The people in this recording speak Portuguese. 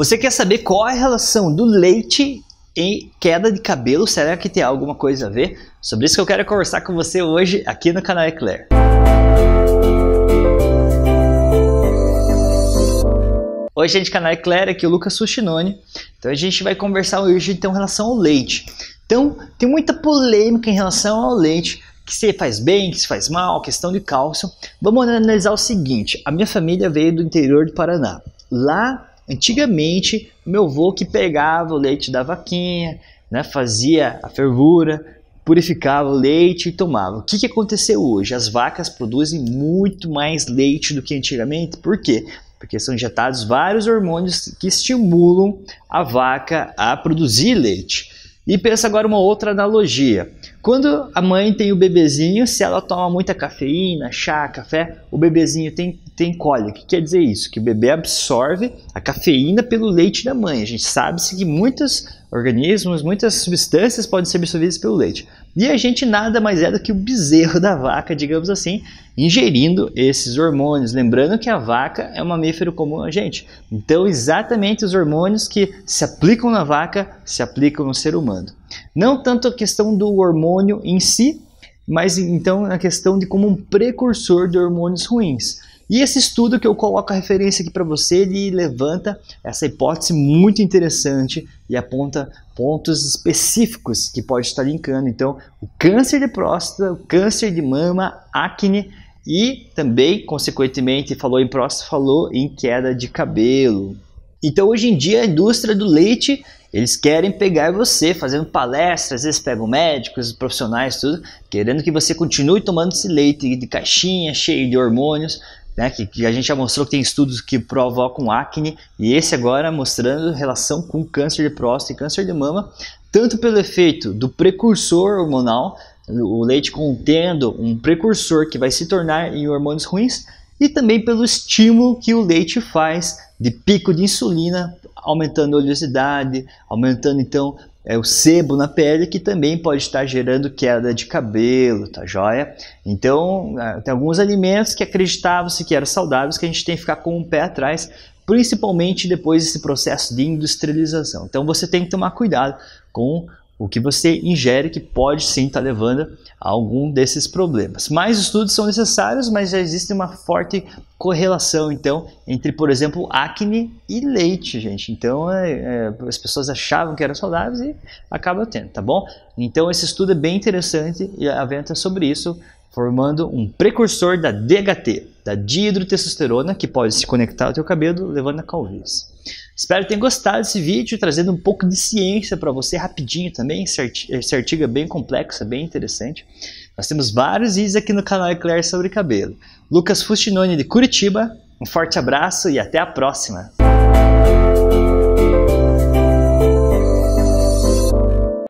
Você quer saber qual é a relação do leite e queda de cabelo? Será que tem alguma coisa a ver? Sobre isso que eu quero conversar com você hoje aqui no canal Eclair. Oi gente, canal Eclair, aqui é o Lucas Sushinone. Então a gente vai conversar hoje então em relação ao leite. Então tem muita polêmica em relação ao leite, que se faz bem, que se faz mal, questão de cálcio. Vamos analisar o seguinte, a minha família veio do interior do Paraná. Lá Antigamente, meu avô que pegava o leite da vaquinha, né, fazia a fervura, purificava o leite e tomava. O que, que aconteceu hoje? As vacas produzem muito mais leite do que antigamente. Por quê? Porque são injetados vários hormônios que estimulam a vaca a produzir leite. E pensa agora uma outra analogia. Quando a mãe tem o bebezinho, se ela toma muita cafeína, chá, café, o bebezinho tem, tem cólica. O que quer dizer isso? Que o bebê absorve a cafeína pelo leite da mãe. A gente sabe que muitos organismos, muitas substâncias podem ser absorvidas pelo leite. E a gente nada mais é do que o bezerro da vaca, digamos assim, ingerindo esses hormônios. Lembrando que a vaca é um mamífero comum a gente. Então, exatamente os hormônios que se aplicam na vaca se aplicam no ser humano. Não tanto a questão do hormônio hormônio em si, mas então a questão de como um precursor de hormônios ruins. E esse estudo que eu coloco a referência aqui para você, ele levanta essa hipótese muito interessante e aponta pontos específicos que pode estar linkando. Então, o câncer de próstata, o câncer de mama, acne e também, consequentemente, falou em próstata, falou em queda de cabelo. Então, hoje em dia, a indústria do leite eles querem pegar você fazendo palestras, às vezes pegam médicos, profissionais, tudo, querendo que você continue tomando esse leite de caixinha, cheio de hormônios, né, que, que a gente já mostrou que tem estudos que provocam acne, e esse agora mostrando relação com câncer de próstata e câncer de mama, tanto pelo efeito do precursor hormonal, o leite contendo um precursor que vai se tornar em hormônios ruins, e também pelo estímulo que o leite faz de pico de insulina aumentando a oleosidade, aumentando então é, o sebo na pele, que também pode estar gerando queda de cabelo, tá joia? Então, é, tem alguns alimentos que acreditavam-se que eram saudáveis que a gente tem que ficar com o pé atrás, principalmente depois desse processo de industrialização. Então, você tem que tomar cuidado com o que você ingere que pode sim estar tá levando a algum desses problemas. Mais estudos são necessários, mas já existe uma forte correlação, então, entre, por exemplo, acne e leite, gente. Então, é, é, as pessoas achavam que eram saudáveis e acabam tendo, tá bom? Então, esse estudo é bem interessante e aventa sobre isso, formando um precursor da DHT da dihidrotestosterona, que pode se conectar ao teu cabelo, levando a calvície. Espero que tenham gostado desse vídeo, trazendo um pouco de ciência para você rapidinho também. Esse eh, artigo é bem complexo, bem interessante. Nós temos vários vídeos aqui no canal Eclair sobre cabelo. Lucas Fustinoni de Curitiba, um forte abraço e até a próxima!